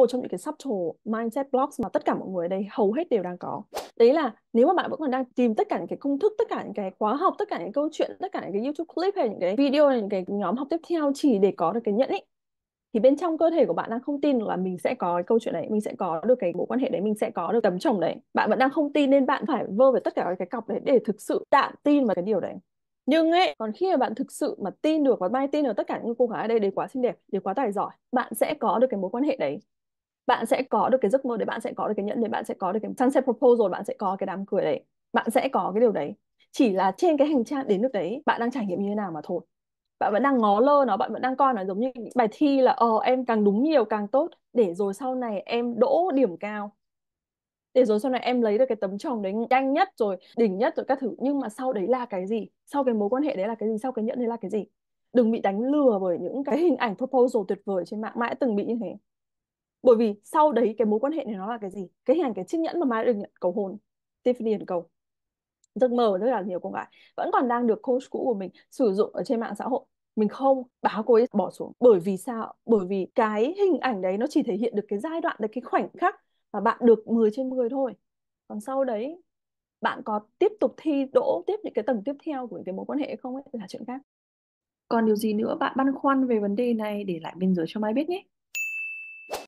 một trong những cái subtle mindset blocks mà tất cả mọi người ở đây hầu hết đều đang có đấy là nếu mà bạn vẫn còn đang tìm tất cả những cái công thức tất cả những cái khóa học tất cả những câu chuyện tất cả những cái youtube clip hay những cái video hay những cái nhóm học tiếp theo chỉ để có được cái nhận định thì bên trong cơ thể của bạn đang không tin là mình sẽ có cái câu chuyện đấy mình sẽ có được cái mối quan hệ đấy mình sẽ có được tấm chồng đấy bạn vẫn đang không tin nên bạn phải vơ về tất cả cái cọc đấy để thực sự tạm tin vào cái điều đấy nhưng ấy, còn khi mà bạn thực sự mà tin được và bay tin được tất cả những cô gái ở đây đều quá xinh đẹp, đều quá tài giỏi, bạn sẽ có được cái mối quan hệ đấy bạn sẽ có được cái giấc mơ đấy bạn sẽ có được cái nhận đấy bạn sẽ có được cái sunset proposal bạn sẽ có cái đám cưới đấy bạn sẽ có cái điều đấy chỉ là trên cái hành trang đến nước đấy bạn đang trải nghiệm như thế nào mà thôi bạn vẫn đang ngó lơ nó bạn vẫn đang coi nó giống như bài thi là ờ em càng đúng nhiều càng tốt để rồi sau này em đỗ điểm cao để rồi sau này em lấy được cái tấm chồng đấy nhanh nhất rồi đỉnh nhất rồi các thứ nhưng mà sau đấy là cái gì sau cái mối quan hệ đấy là cái gì sau cái nhận đấy là cái gì đừng bị đánh lừa bởi những cái hình ảnh proposal tuyệt vời trên mạng mãi từng bị như thế bởi vì sau đấy cái mối quan hệ này nó là cái gì cái hình ảnh cái chiếc nhẫn mà Mai được nhận cầu hôn Tiffany and cầu giấc mơ rất là nhiều cô gái vẫn còn đang được coach cũ của mình sử dụng ở trên mạng xã hội mình không báo cô ấy bỏ xuống bởi vì sao bởi vì cái hình ảnh đấy nó chỉ thể hiện được cái giai đoạn cái khoảnh khắc mà bạn được 10 trên 10 thôi còn sau đấy bạn có tiếp tục thi đỗ tiếp những cái tầng tiếp theo của những cái mối quan hệ hay không ấy là chuyện khác còn điều gì nữa bạn băn khoăn về vấn đề này để lại bên dưới cho mai biết nhé